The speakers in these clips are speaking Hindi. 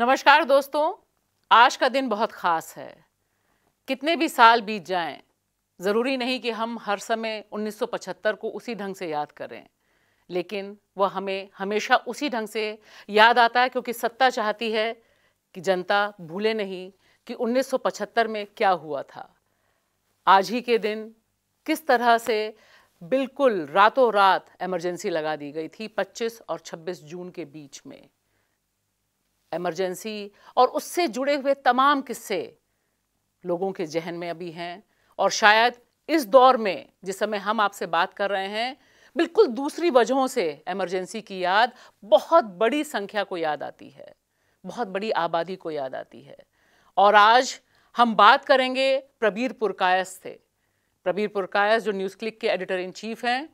नमस्कार दोस्तों आज का दिन बहुत ख़ास है कितने भी साल बीत जाएं, ज़रूरी नहीं कि हम हर समय 1975 को उसी ढंग से याद करें लेकिन वह हमें हमेशा उसी ढंग से याद आता है क्योंकि सत्ता चाहती है कि जनता भूले नहीं कि 1975 में क्या हुआ था आज ही के दिन किस तरह से बिल्कुल रातों रात इमरजेंसी लगा दी गई थी 25 और 26 जून के बीच में एमरजेंसी और उससे जुड़े हुए तमाम किस्से लोगों के जहन में अभी हैं और शायद इस दौर में जिस समय हम आपसे बात कर रहे हैं बिल्कुल दूसरी वजहों से एमरजेंसी की याद बहुत बड़ी संख्या को याद आती है बहुत बड़ी आबादी को याद आती है और आज हम बात करेंगे प्रबीर पुरकायस से प्रबीर पुरकायस जो न्यूज़ क्लिक के एडिटर इन चीफ हैं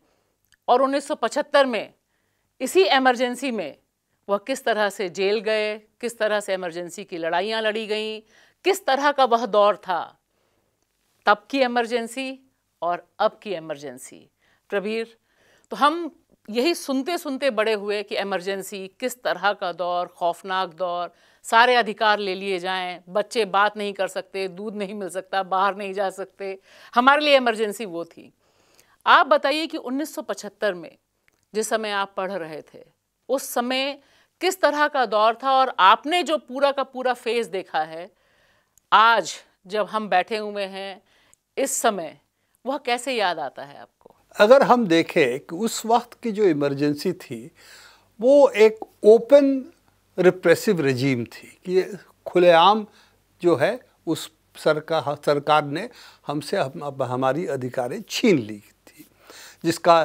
और 1975 में इसी एमरजेंसी में वह किस तरह से जेल गए किस तरह से इमरजेंसी की लड़ाइयाँ लड़ी गईं किस तरह का वह दौर था तब की इमरजेंसी और अब की इमरजेंसी प्रवीर तो हम यही सुनते सुनते बड़े हुए कि इमरजेंसी किस तरह का दौर खौफनाक दौर सारे अधिकार ले लिए जाएं बच्चे बात नहीं कर सकते दूध नहीं मिल सकता बाहर नहीं जा सकते हमारे लिए इमरजेंसी वो थी आप बताइए कि 1975 में जिस समय आप पढ़ रहे थे उस समय किस तरह का दौर था और आपने जो पूरा का पूरा फेज देखा है आज जब हम बैठे हुए हैं इस समय वह कैसे याद आता है आपको अगर हम देखें कि उस वक्त की जो इमरजेंसी थी वो एक ओपन रिप्रेसिव रजीम थी कि खुलेआम जो है उस सरकार सरकार ने हमसे हम, हमारी अधिकारें छीन ली थी जिसका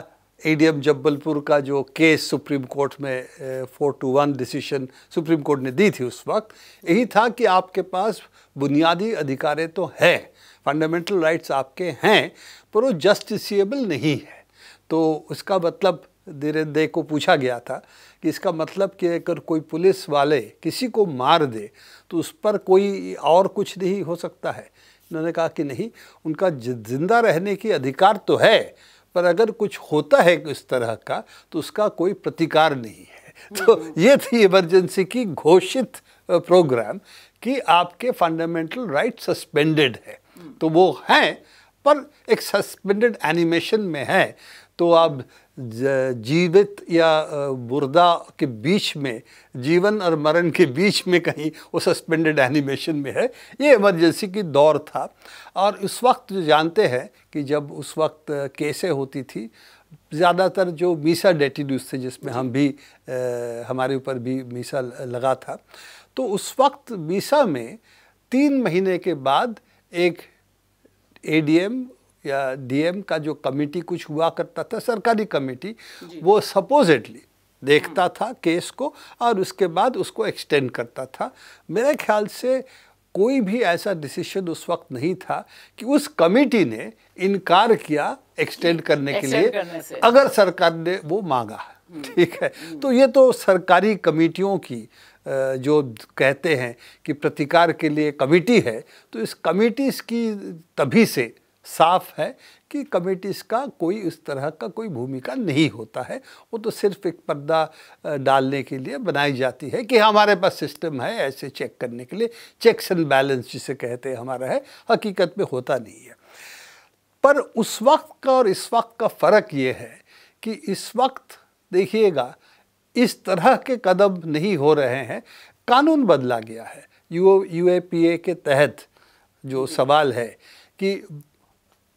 एडीएम जबलपुर का जो केस सुप्रीम कोर्ट में four two one decision Supreme Court ने दी थी उस वक्त यही था कि आपके पास बुनियादी अधिकारें तो हैं फंडामेंटल राइट्स आपके हैं पर वो जस्टिसबल नहीं है तो उसका मतलब धीरेन्द्र को पूछा गया था कि इसका मतलब कि अगर कोई पुलिस वाले किसी को मार दे तो उस पर कोई और कुछ नहीं हो सकता है उन्होंने कहा कि नहीं उनका जिंदा रहने की अधिकार तो है पर अगर कुछ होता है इस तरह का तो उसका कोई प्रतिकार नहीं है तो ये थी इमरजेंसी की घोषित प्रोग्राम कि आपके फंडामेंटल राइट सस्पेंडेड है तो वो हैं पर एक सस्पेंडेड एनिमेशन में है तो आप जीवित या बुर्दा के बीच में जीवन और मरण के बीच में कहीं वो सस्पेंडेड एनिमेशन में है ये इमरजेंसी की दौर था और उस वक्त जो जानते हैं कि जब उस वक्त केसें होती थी ज़्यादातर जो मीसा डेटिड्यूस थे जिसमें हम भी आ, हमारे ऊपर भी मीसा लगा था तो उस वक्त मीसा में तीन महीने के बाद एक एडीएम या डीएम का जो कमेटी कुछ हुआ करता था सरकारी कमेटी वो सपोजिटली देखता था केस को और उसके बाद उसको एक्सटेंड करता था मेरे ख्याल से कोई भी ऐसा डिसीजन उस वक्त नहीं था कि उस कमेटी ने इनकार किया एक्सटेंड करने के लिए करने अगर सरकार ने वो मांगा हम्म, ठीक है हम्म। तो ये तो सरकारी कमेटियों की जो कहते हैं कि प्रतिकार के लिए कमेटी है तो इस कमेटीज की तभी से साफ है कि कमेटीज़ का कोई इस तरह का कोई भूमिका नहीं होता है वो तो सिर्फ एक पर्दा डालने के लिए बनाई जाती है कि हमारे पास सिस्टम है ऐसे चेक करने के लिए चेक्स एंड बैलेंस जिसे कहते हैं हमारा है हकीकत में होता नहीं है पर उस वक्त का और इस वक्त का फ़र्क ये है कि इस वक्त देखिएगा इस तरह के कदम नहीं हो रहे हैं कानून बदला गया है यू यू के तहत जो सवाल है कि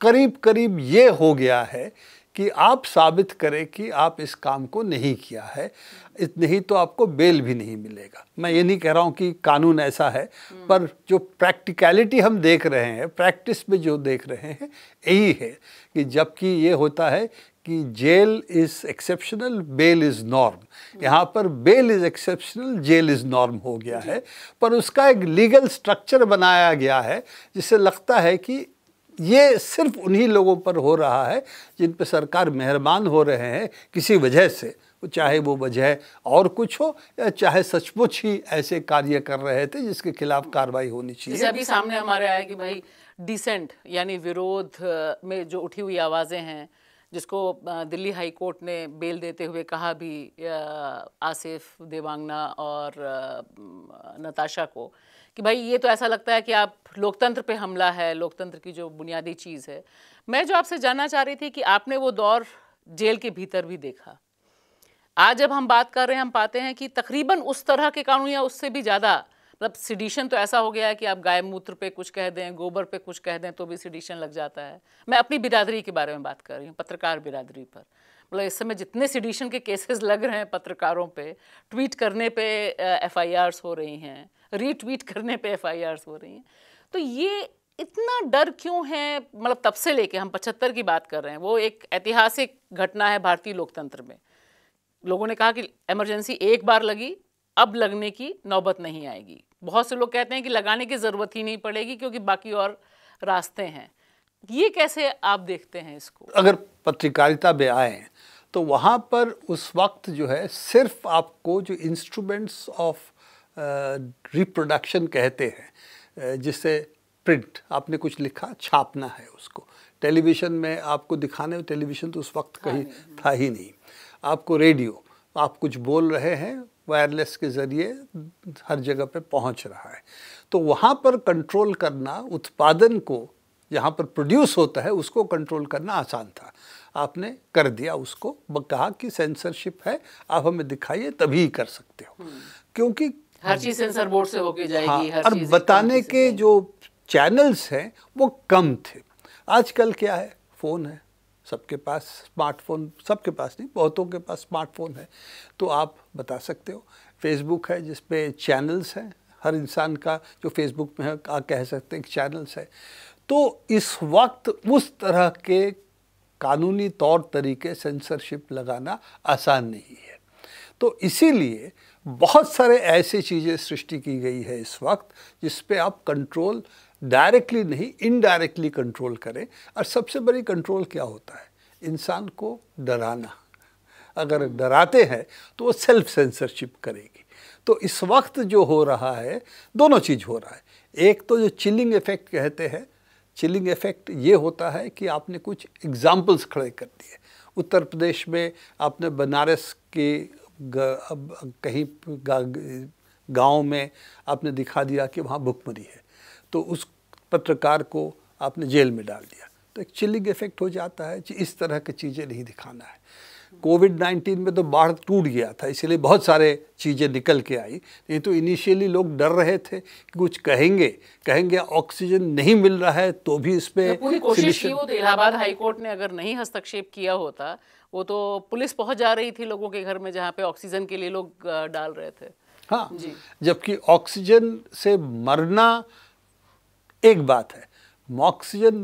करीब करीब ये हो गया है कि आप साबित करें कि आप इस काम को नहीं किया है नहीं तो आपको बेल भी नहीं मिलेगा मैं ये नहीं कह रहा हूँ कि कानून ऐसा है पर जो प्रैक्टिकलिटी हम देख रहे हैं प्रैक्टिस में जो देख रहे हैं यही है कि जबकि ये होता है कि jail is exceptional bail is norm यहाँ पर bail is exceptional jail is norm हो गया है पर उसका एक लीगल स्ट्रक्चर बनाया गया है जिससे लगता है कि ये सिर्फ उन्हीं लोगों पर हो रहा है जिन पर सरकार मेहरबान हो रहे हैं किसी वजह से चाहे वो वजह और कुछ हो या चाहे सचमुच ही ऐसे कार्य कर रहे थे जिसके खिलाफ कार्रवाई होनी चाहिए अभी सामने हमारे आया कि भाई डिसेंट यानी विरोध में जो उठी हुई आवाज़ें हैं जिसको दिल्ली हाई कोर्ट ने बेल देते हुए कहा भी आसिफ देवांगना और नताशा को कि भाई ये तो ऐसा लगता है कि आप लोकतंत्र पे हमला है लोकतंत्र की जो बुनियादी चीज़ है मैं जो आपसे जानना चाह रही थी कि आपने वो दौर जेल के भीतर भी देखा आज जब हम बात कर रहे हैं हम पाते हैं कि तकरीबन उस तरह के कानून या उससे भी ज़्यादा मतलब सिडिशन तो ऐसा हो गया है कि आप गाय मूत्र पे कुछ कह दें गोबर पे कुछ कह दें तो भी सिडिशन लग जाता है मैं अपनी बिरादरी के बारे में बात कर रही हूँ पत्रकार बिरादरी पर मतलब इस समय जितने सिडिशन के केसेस लग रहे हैं पत्रकारों पे ट्वीट करने पे एफआईआर्स हो रही हैं रीट्वीट करने पे एफआईआर्स हो रही हैं तो ये इतना डर क्यों है मतलब तब से लेके हम पचहत्तर की बात कर रहे हैं वो एक ऐतिहासिक घटना है भारतीय लोकतंत्र में लोगों ने कहा कि एमरजेंसी एक बार लगी अब लगने की नौबत नहीं आएगी बहुत से लोग कहते हैं कि लगाने की ज़रूरत ही नहीं पड़ेगी क्योंकि बाकी और रास्ते हैं ये कैसे आप देखते हैं इसको अगर पत्रकारिता में आए तो वहाँ पर उस वक्त जो है सिर्फ आपको जो इंस्ट्रूमेंट्स ऑफ रिप्रोडक्शन कहते हैं जिससे प्रिंट आपने कुछ लिखा छापना है उसको टेलीविज़न में आपको दिखाने में टेलीविज़न तो उस वक्त कहीं था ही नहीं आपको रेडियो आप कुछ बोल रहे हैं वायरलेस के ज़रिए हर जगह पे पहुंच रहा है तो वहाँ पर कंट्रोल करना उत्पादन को जहाँ पर प्रोड्यूस होता है उसको कंट्रोल करना आसान था आपने कर दिया उसको कहा कि सेंसरशिप है आप हमें दिखाइए तभी कर सकते हो हम्म। क्योंकि हर चीज सेंसर बोर्ड से होके जाएगी हाँ, हर और बताने के जो चैनल्स हैं वो कम थे आजकल क्या है फ़ोन है सबके पास स्मार्टफोन सबके पास नहीं बहुतों के पास स्मार्टफोन है तो आप बता सकते हो फेसबुक है जिसपे चैनल्स हैं हर इंसान का जो फेसबुक में है आप कह सकते हैं कि चैनल्स है तो इस वक्त उस तरह के कानूनी तौर तरीके सेंसरशिप लगाना आसान नहीं है तो इसीलिए बहुत सारे ऐसे चीज़ें सृष्टि की गई है इस वक्त जिस पे आप कंट्रोल डायरेक्टली नहीं इनडायरेक्टली कंट्रोल करें और सबसे बड़ी कंट्रोल क्या होता है इंसान को डराना अगर डराते हैं तो वो सेल्फ सेंसरशिप करेगी तो इस वक्त जो हो रहा है दोनों चीज़ हो रहा है एक तो जो चिलिंग इफेक्ट कहते हैं चिलिंग इफेक्ट ये होता है कि आपने कुछ एग्जाम्पल्स खड़े कर दिए उत्तर प्रदेश में आपने बनारस के कहीं गांव में आपने दिखा दिया कि वहाँ भुखमरी है तो उस पत्रकार को आपने जेल में डाल दिया तो एक चिलिंग इफेक्ट हो जाता है कि इस तरह की चीज़ें नहीं दिखाना है कोविड 19 में तो बाढ़ टूट गया था इसलिए बहुत सारे चीज़ें निकल के आई ये तो इनिशियली लोग डर रहे थे कि कुछ कहेंगे कहेंगे ऑक्सीजन नहीं मिल रहा है तो भी इस पर कोशिश की वो तो इलाहाबाद हाईकोर्ट ने अगर नहीं हस्तक्षेप किया होता वो तो पुलिस पहुंच जा रही थी लोगों के घर में जहाँ पे ऑक्सीजन के लिए लोग डाल रहे थे हाँ जबकि ऑक्सीजन से मरना एक बात है ऑक्सीजन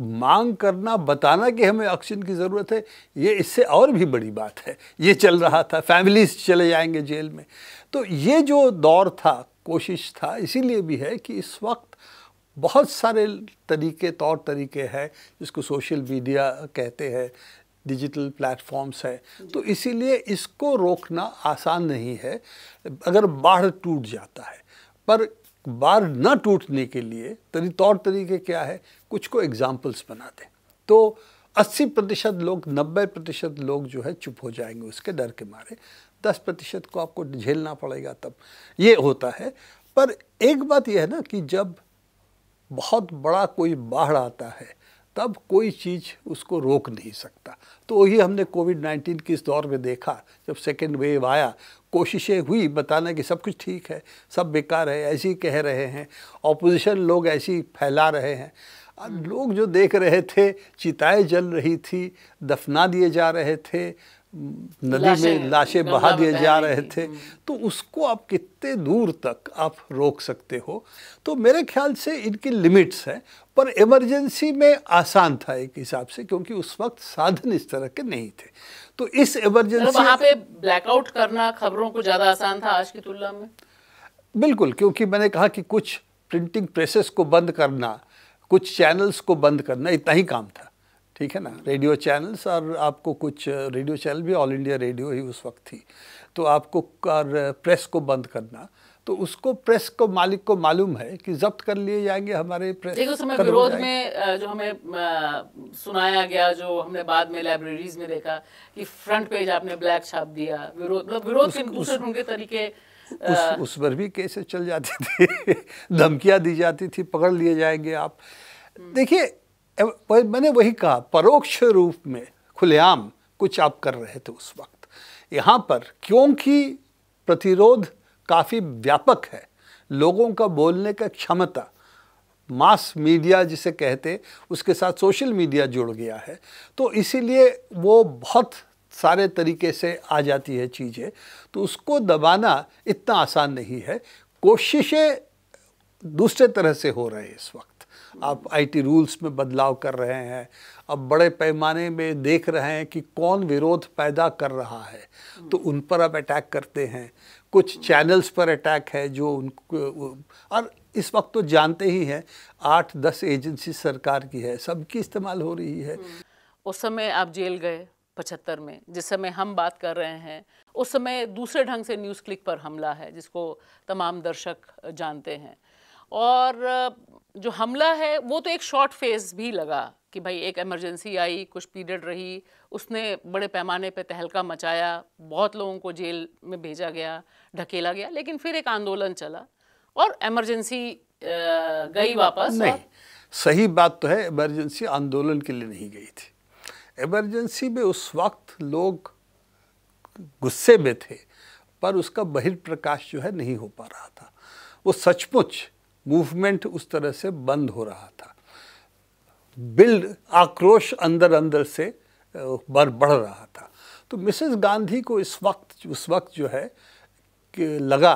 मांग करना बताना कि हमें ऑक्सीजन की ज़रूरत है ये इससे और भी बड़ी बात है ये चल रहा था फैमिलीज चले जाएंगे जेल में तो ये जो दौर था कोशिश था इसीलिए भी है कि इस वक्त बहुत सारे तरीके तौर तरीके हैं जिसको सोशल मीडिया कहते हैं डिजिटल प्लेटफॉर्म्स है तो इसीलिए इसको रोकना आसान नहीं है अगर बाढ़ टूट जाता है पर बार न टूटने के लिए तरी तौर तरीके क्या है कुछ को एग्जाम्पल्स बना दें तो 80 प्रतिशत लोग 90 प्रतिशत लोग जो है चुप हो जाएंगे उसके डर के मारे 10 प्रतिशत को आपको झेलना पड़ेगा तब ये होता है पर एक बात यह है ना कि जब बहुत बड़ा कोई बाढ़ आता है तब कोई चीज़ उसको रोक नहीं सकता तो वही हमने कोविड 19 के इस दौर में देखा जब सेकेंड वेव आया कोशिशें हुई बताने की सब कुछ ठीक है सब बेकार है ऐसी कह रहे हैं ऑपोजिशन लोग ऐसी फैला रहे हैं लोग जो देख रहे थे चिताएं जल रही थी दफना दिए जा रहे थे नदी में लाशें बहा दिए जा रहे थे हम्म। तो उसको आप कितने दूर तक आप रोक सकते हो तो मेरे ख्याल से इनकी लिमिट्स हैं पर इमरजेंसी में आसान था एक हिसाब से क्योंकि उस वक्त साधन इस तरह के नहीं थे तो इस मतलब इमरजेंसी वहाँ पे ब्लैकआउट करना खबरों को ज़्यादा आसान था आज की तुलना में बिल्कुल क्योंकि मैंने कहा कि कुछ प्रिंटिंग प्रेसेस को बंद करना कुछ चैनल्स को बंद करना इतना ही काम था ठीक है ना रेडियो चैनल्स और आपको कुछ रेडियो uh, चैनल भी ऑल इंडिया रेडियो ही उस वक्त थी तो आपको कर प्रेस uh, को बंद करना तो उसको प्रेस को मालिक को मालूम है कि जब्त कर लिए जाएंगे हमारे प्रेस एक समय विरोध में uh, जो हमें सुनाया गया जो हमने बाद में लाइब्रेरीज में देखा कि फ्रंट पेज आपने ब्लैक छाप दिया विरोध मतलब विरोध के दूसरे ढूंढे तरीके उस उस पर भी केसेस चल जाते थे धमकियां दी जाती थी पकड़ लिए जाएंगे आप हम्म। देखिए मैंने वही कहा परोक्ष रूप में खुलेआम कुछ आप कर रहे थे उस वक्त यहाँ पर क्योंकि प्रतिरोध काफ़ी व्यापक है लोगों का बोलने का क्षमता मास मीडिया जिसे कहते उसके साथ सोशल मीडिया जुड़ गया है तो इसीलिए वो बहुत सारे तरीके से आ जाती है चीज़ें तो उसको दबाना इतना आसान नहीं है कोशिशें दूसरे तरह से हो रहे हैं इस वक्त आप आईटी रूल्स में बदलाव कर रहे हैं अब बड़े पैमाने में देख रहे हैं कि कौन विरोध पैदा कर रहा है तो उन पर अब अटैक करते हैं कुछ चैनल्स पर अटैक है जो उनको और इस वक्त तो जानते ही हैं आठ दस एजेंसी सरकार की है सबकी इस्तेमाल हो रही है हम्म। उस समय आप जेल गए पचहत्तर में जिस समय हम बात कर रहे हैं उस समय दूसरे ढंग से न्यूज़ क्लिक पर हमला है जिसको तमाम दर्शक जानते हैं और जो हमला है वो तो एक शॉर्ट फेज भी लगा कि भाई एक इमरजेंसी आई कुछ पीरियड रही उसने बड़े पैमाने पे तहलका मचाया बहुत लोगों को जेल में भेजा गया ढकेला गया लेकिन फिर एक आंदोलन चला और इमरजेंसी गई वापस नहीं सही बात तो है इमरजेंसी आंदोलन के लिए नहीं गई थी इमरजेंसी में उस वक्त लोग गुस्से में थे पर उसका बहिर्प्रकाश जो है नहीं हो पा रहा था वो सचमुच मूवमेंट उस तरह से बंद हो रहा था बिल्ड आक्रोश अंदर अंदर से बर बढ़ रहा था तो मिसेस गांधी को इस वक्त उस वक्त जो है कि लगा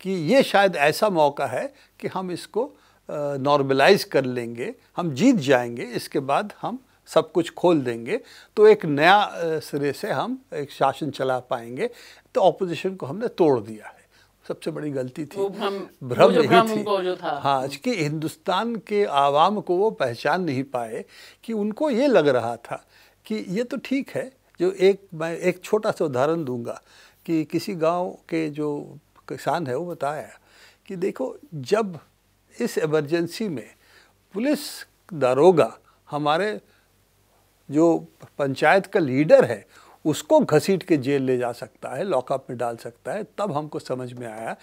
कि ये शायद ऐसा मौका है कि हम इसको नॉर्मलाइज कर लेंगे हम जीत जाएंगे इसके बाद हम सब कुछ खोल देंगे तो एक नया सिरे से हम एक शासन चला पाएंगे तो ऑपोजिशन को हमने तोड़ दिया है सबसे बड़ी गलती थी भ्रम यही थी हाँ कि हिंदुस्तान के आवाम को वो पहचान नहीं पाए कि उनको ये लग रहा था कि ये तो ठीक है जो एक मैं एक छोटा सा उदाहरण दूंगा कि किसी गांव के जो किसान है वो बताया कि देखो जब इस एमरजेंसी में पुलिस दारोगा हमारे जो पंचायत का लीडर है उसको घसीट के जेल ले जा सकता है लॉकअप में डाल सकता है तब हमको समझ में आया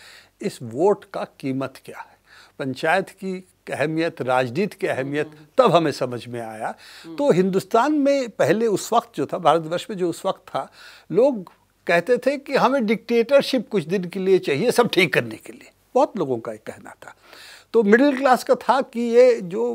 इस वोट का कीमत क्या है पंचायत की अहमियत राजनीति की अहमियत हम्म। तब हमें समझ में आया हम्म। तो हिंदुस्तान में पहले उस वक्त जो था भारतवर्ष में जो उस वक्त था लोग कहते थे कि हमें डिक्टेटरशिप कुछ दिन के लिए चाहिए सब ठीक करने के लिए बहुत लोगों का एक कहना था तो मिडिल क्लास का था कि ये जो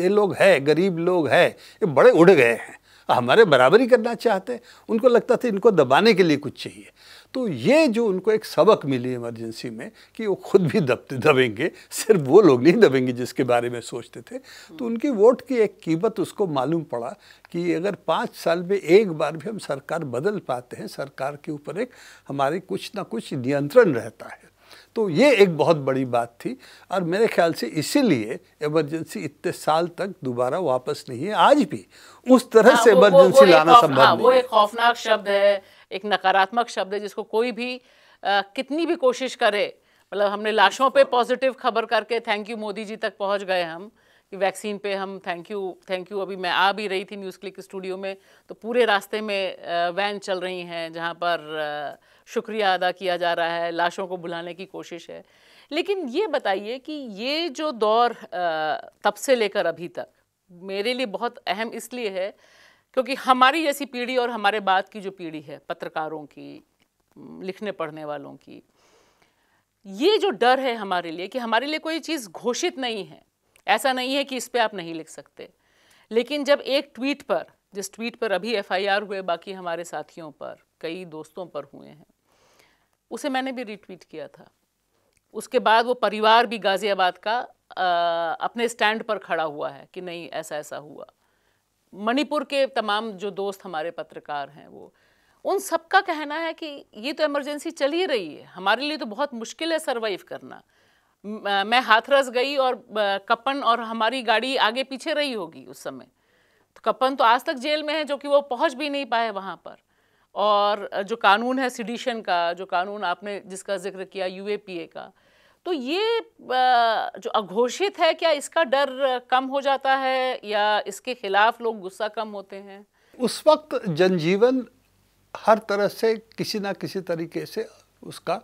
ये लोग हैं गरीब लोग हैं ये बड़े उड़ गए हैं हमारे बराबरी करना चाहते हैं उनको लगता था इनको दबाने के लिए कुछ चाहिए तो ये जो उनको एक सबक मिली इमरजेंसी में कि वो खुद भी दब दबेंगे सिर्फ वो लोग नहीं दबेंगे जिसके बारे में सोचते थे तो उनकी वोट की एक कीमत उसको मालूम पड़ा कि अगर पाँच साल में एक बार भी हम सरकार बदल पाते हैं सरकार के ऊपर एक हमारे कुछ ना कुछ नियंत्रण रहता है तो ये एक बहुत बड़ी बात थी और मेरे ख्याल से इसीलिए इमरजेंसी इतने साल तक दोबारा वापस नहीं है आज भी उस तरह हाँ, से इमरजेंसी लाना संभव हाँ, वो एक खौफनाक शब्द है एक नकारात्मक शब्द है जिसको कोई भी आ, कितनी भी कोशिश करे मतलब हमने लाशों पे पॉजिटिव खबर करके थैंक यू मोदी जी तक पहुंच गए हम कि वैक्सीन पे हम थैंक यू थैंक यू अभी मैं आ भी रही थी न्यूज़ क्लिक स्टूडियो में तो पूरे रास्ते में वैन चल रही हैं जहाँ पर शुक्रिया अदा किया जा रहा है लाशों को भुलाने की कोशिश है लेकिन ये बताइए कि ये जो दौर तब से लेकर अभी तक मेरे लिए बहुत अहम इसलिए है क्योंकि हमारी जैसी पीढ़ी और हमारे बाद की जो पीढ़ी है पत्रकारों की लिखने पढ़ने वालों की ये जो डर है हमारे लिए कि हमारे लिए कोई चीज़ घोषित नहीं है ऐसा नहीं है कि इस पर आप नहीं लिख सकते लेकिन जब एक ट्वीट पर जिस ट्वीट पर अभी एफ हुए बाकी हमारे साथियों पर कई दोस्तों पर हुए हैं उसे मैंने भी रिट्वीट किया था उसके बाद वो परिवार भी गाज़ियाबाद का आ, अपने स्टैंड पर खड़ा हुआ है कि नहीं ऐसा ऐसा हुआ मणिपुर के तमाम जो दोस्त हमारे पत्रकार हैं वो उन सबका कहना है कि ये तो इमरजेंसी चल ही रही है हमारे लिए तो बहुत मुश्किल है सर्वाइव करना मैं हाथरस गई और कपन और हमारी गाड़ी आगे पीछे रही होगी उस समय तो कपन तो आज तक जेल में है जो कि वो पहुंच भी नहीं पाए वहाँ पर और जो कानून है सिडिशन का जो कानून आपने जिसका जिक्र किया यू का तो ये जो अघोषित है क्या इसका डर कम हो जाता है या इसके खिलाफ लोग गुस्सा कम होते हैं उस वक्त जनजीवन हर तरह से किसी ना किसी तरीके से उसका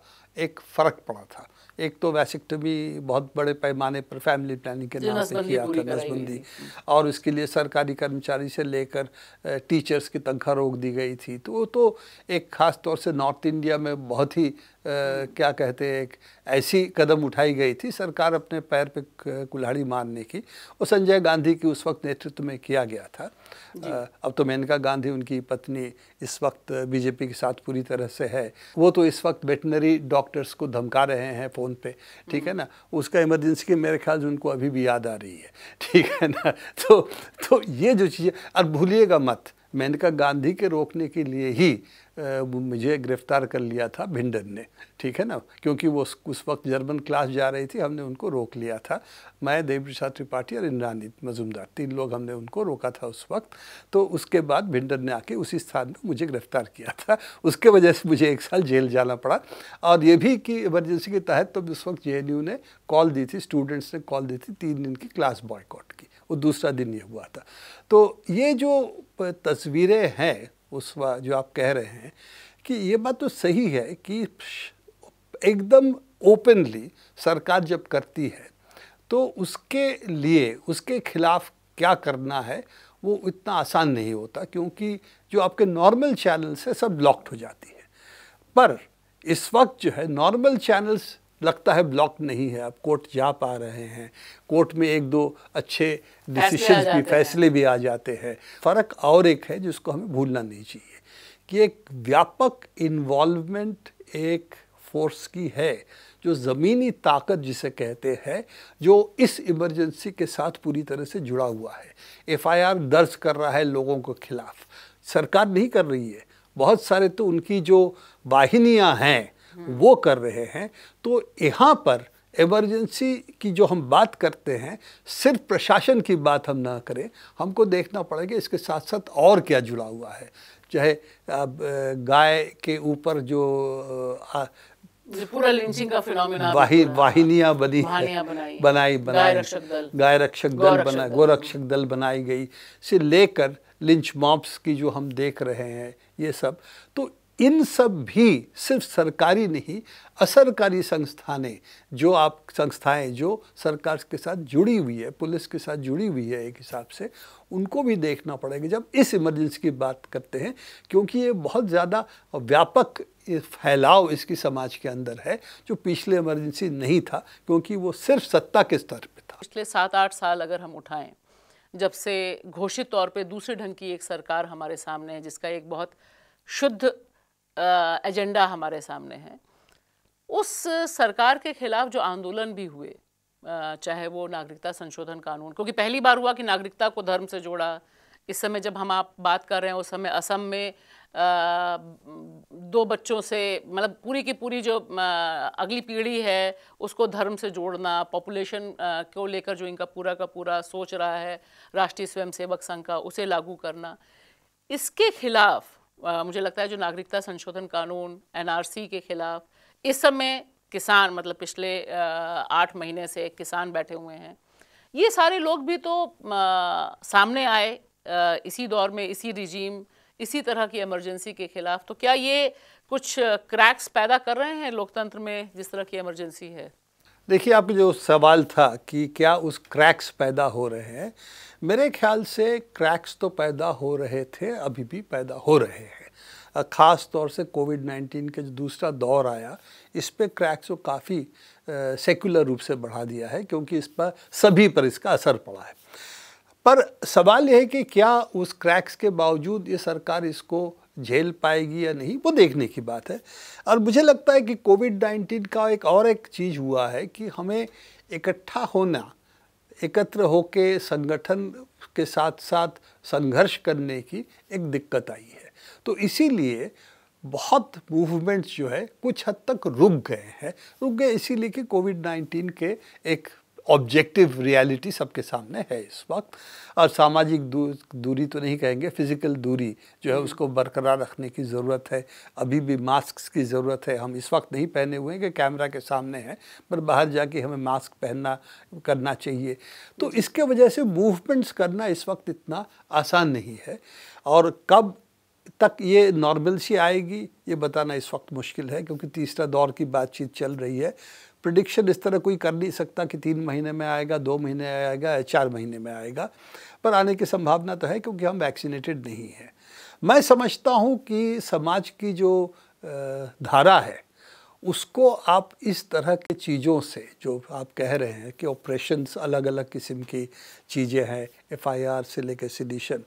एक फर्क पड़ा था एक तो वैसेक्टमी तो बहुत बड़े पैमाने पर फैमिली प्लानिंग के नाम से किया था नसबंदी और उसके लिए सरकारी कर्मचारी से लेकर टीचर्स की तनख्वाह रोक दी गई थी तो वो तो एक ख़ास तौर से नॉर्थ इंडिया में बहुत ही आ, क्या कहते हैं एक ऐसी कदम उठाई गई थी सरकार अपने पैर पे कुल्हाड़ी मारने की वो संजय गांधी की उस वक्त नेतृत्व में किया गया था अब तो मेनका गांधी उनकी पत्नी इस वक्त बीजेपी के साथ पूरी तरह से है वो तो इस वक्त वेटनरी डॉक्टर्स को धमका रहे हैं फ़ोन पे ठीक है हम्म। ना उसका इमरजेंसी के मेरे ख्याल से उनको अभी भी याद आ रही है ठीक है ना तो तो ये जो चीज़ें और भूलिएगा मत मैंने कहा गांधी के रोकने के लिए ही मुझे गिरफ्तार कर लिया था भिंडन ने ठीक है ना क्योंकि वो उस वक्त जर्मन क्लास जा रही थी हमने उनको रोक लिया था मैं देवी प्रसाद त्रिपाठी और इंद्रानी मजुमदार तीन लोग हमने उनको रोका था उस वक्त तो उसके बाद भिंडन ने आके उसी स्थान में मुझे गिरफ्तार किया था उसके वजह से मुझे एक साल जेल जाना पड़ा और ये भी कि इमरजेंसी के तहत तो उस वक्त जे ने कॉल दी थी स्टूडेंट्स ने कॉल दी थी तीन दिन की क्लास बॉयकॉट की वो दूसरा दिन ये हुआ था तो ये जो तस्वीरें हैं उस जो आप कह रहे हैं कि ये बात तो सही है कि एकदम ओपनली सरकार जब करती है तो उसके लिए उसके खिलाफ क्या करना है वो इतना आसान नहीं होता क्योंकि जो आपके नॉर्मल चैनल्स है सब ब्लॉक्ड हो जाती है पर इस वक्त जो है नॉर्मल चैनल्स लगता है ब्लॉक नहीं है आप कोर्ट जा पा रहे हैं कोर्ट में एक दो अच्छे डिसीशन भी फैसले भी आ जाते हैं फ़र्क और एक है जिसको हमें भूलना नहीं चाहिए कि एक व्यापक इन्वॉल्वमेंट एक फोर्स की है जो ज़मीनी ताकत जिसे कहते हैं जो इस इमरजेंसी के साथ पूरी तरह से जुड़ा हुआ है एफआईआर दर्ज कर रहा है लोगों के खिलाफ सरकार नहीं कर रही है बहुत सारे तो उनकी जो वाहिनियाँ हैं वो कर रहे हैं तो यहाँ पर एमरजेंसी की जो हम बात करते हैं सिर्फ प्रशासन की बात हम ना करें हमको देखना पड़ेगा इसके साथ साथ और क्या जुड़ा हुआ है चाहे अब गाय के ऊपर जो आ, पूरा लिंचिंग का वाहि, वाहिनियां बनी बनाई बनाई गाय रक्षक दल गाय रक्षक दल बना गोरक्षक दल बनाई गई से लेकर लिंच मॉप्स की जो हम देख रहे हैं ये सब तो इन सब भी सिर्फ सरकारी नहीं असरकारी संस्थाएं जो आप संस्थाएं जो सरकार के साथ जुड़ी हुई है पुलिस के साथ जुड़ी हुई है एक हिसाब से उनको भी देखना पड़ेगा जब इस इमरजेंसी की बात करते हैं क्योंकि ये बहुत ज़्यादा व्यापक फैलाव इसकी समाज के अंदर है जो पिछले इमरजेंसी नहीं था क्योंकि वो सिर्फ सत्ता के स्तर पर था पिछले सात आठ साल अगर हम उठाएँ जब से घोषित तौर पर दूसरे ढंग की एक सरकार हमारे सामने है जिसका एक बहुत शुद्ध एजेंडा हमारे सामने है उस सरकार के खिलाफ जो आंदोलन भी हुए चाहे वो नागरिकता संशोधन कानून क्योंकि पहली बार हुआ कि नागरिकता को धर्म से जोड़ा इस समय जब हम आप बात कर रहे हैं उस समय असम में दो बच्चों से मतलब पूरी की पूरी जो अगली पीढ़ी है उसको धर्म से जोड़ना पॉपुलेशन को लेकर जो इनका पूरा का पूरा सोच रहा है राष्ट्रीय स्वयंसेवक संघ का उसे लागू करना इसके खिलाफ मुझे लगता है जो नागरिकता संशोधन कानून एनआरसी के खिलाफ इस समय किसान मतलब पिछले आठ महीने से किसान बैठे हुए हैं ये सारे लोग भी तो आ, सामने आए आ, इसी दौर में इसी रिजीम इसी तरह की इमरजेंसी के खिलाफ तो क्या ये कुछ क्रैक्स पैदा कर रहे हैं लोकतंत्र में जिस तरह की इमरजेंसी है देखिए आपका जो सवाल था कि क्या उस क्रैक्स पैदा हो रहे हैं मेरे ख्याल से क्रैक्स तो पैदा हो रहे थे अभी भी पैदा हो रहे हैं ख़ास तौर से कोविड 19 का जो दूसरा दौर आया इस पर क्रैक्स को काफ़ी सेकुलर रूप से बढ़ा दिया है क्योंकि इस पर सभी पर इसका असर पड़ा है पर सवाल यह है कि क्या उस क्रैक्स के बावजूद ये सरकार इसको झेल पाएगी या नहीं वो देखने की बात है और मुझे लगता है कि कोविड नाइन्टीन का एक और एक चीज़ हुआ है कि हमें इकट्ठा होना एकत्र होके संगठन के साथ साथ संघर्ष करने की एक दिक्कत आई है तो इसीलिए बहुत मूवमेंट्स जो है कुछ हद तक रुक गए हैं रुक गए इसीलिए कि कोविड नाइन्टीन के एक ऑब्जेक्टिव रियलिटी सबके सामने है इस वक्त और सामाजिक दू दूरी तो नहीं कहेंगे फिज़िकल दूरी जो है उसको बरकरार रखने की ज़रूरत है अभी भी मास्क की ज़रूरत है हम इस वक्त नहीं पहने हुए हैं कि कैमरा के सामने हैं पर बाहर जाके हमें मास्क पहनना करना चाहिए तो इसके वजह से मूवमेंट्स करना इस वक्त इतना आसान नहीं है और कब तक ये नॉर्मल सी आएगी ये बताना इस वक्त मुश्किल है क्योंकि तीसरा दौर की बातचीत चल रही है प्रिडिक्शन इस तरह कोई कर नहीं सकता कि तीन महीने में आएगा दो महीने आएगा या चार महीने में आएगा पर आने की संभावना तो है क्योंकि हम वैक्सीनेटेड नहीं हैं मैं समझता हूँ कि समाज की जो धारा है उसको आप इस तरह के चीज़ों से जो आप कह रहे हैं कि ऑपरेशंस अलग अलग किस्म की चीज़ें हैं एफआईआर से लेकर सिडिशन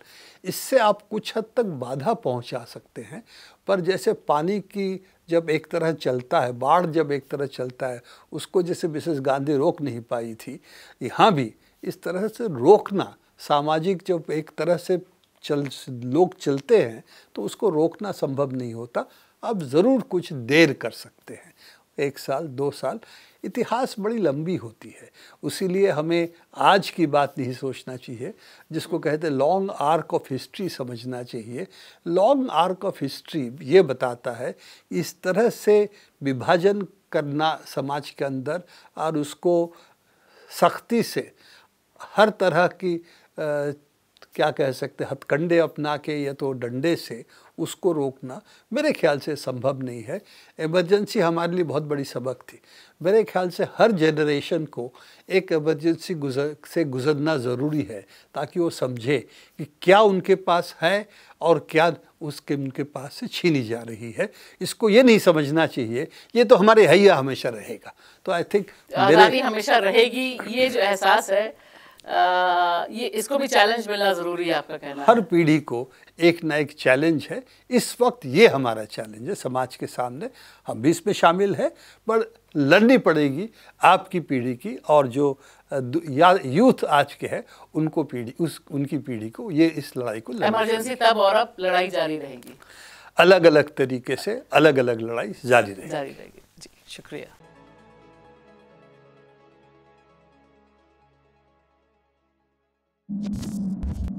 इससे आप कुछ हद तक बाधा पहुंचा सकते हैं पर जैसे पानी की जब एक तरह चलता है बाढ़ जब एक तरह चलता है उसको जैसे मिसेस गांधी रोक नहीं पाई थी यहाँ भी इस तरह से रोकना सामाजिक जब एक तरह से चल लोग चलते हैं तो उसको रोकना संभव नहीं होता अब ज़रूर कुछ देर कर सकते हैं एक साल दो साल इतिहास बड़ी लंबी होती है उसीलिए हमें आज की बात नहीं सोचना चाहिए जिसको कहते हैं लॉन्ग आर्क ऑफ हिस्ट्री समझना चाहिए लॉन्ग आर्क ऑफ हिस्ट्री ये बताता है इस तरह से विभाजन करना समाज के अंदर और उसको सख्ती से हर तरह की क्या कह सकते हथकंडे अपना के या तो डंडे से उसको रोकना मेरे ख्याल से संभव नहीं है इमरजेंसी हमारे लिए बहुत बड़ी सबक थी मेरे ख्याल से हर जनरेशन को एक इमरजेंसी गुजर से गुजरना ज़रूरी है ताकि वो समझे कि क्या उनके पास है और क्या उसके उनके पास से छीनी जा रही है इसको ये नहीं समझना चाहिए ये तो हमारे हैया हमेशा रहेगा तो आई थिंक हमेशा रहेगी ये जो एहसास है ये इसको भी चैलेंज मिलना ज़रूरी है आपका कहना हर पीढ़ी को एक ना एक चैलेंज है इस वक्त ये हमारा चैलेंज है समाज के सामने हम भी इसमें शामिल हैं पर लड़नी पड़ेगी आपकी पीढ़ी की और जो या यूथ आज के हैं उनको पीढ़ी उस उनकी पीढ़ी को ये इस लड़ाई को इमरजेंसी तब और अब लड़ाई जारी रहेगी अलग अलग तरीके से अलग अलग लड़ाई जारी रहेगी जारी रहेगी जी शुक्रिया Thank you.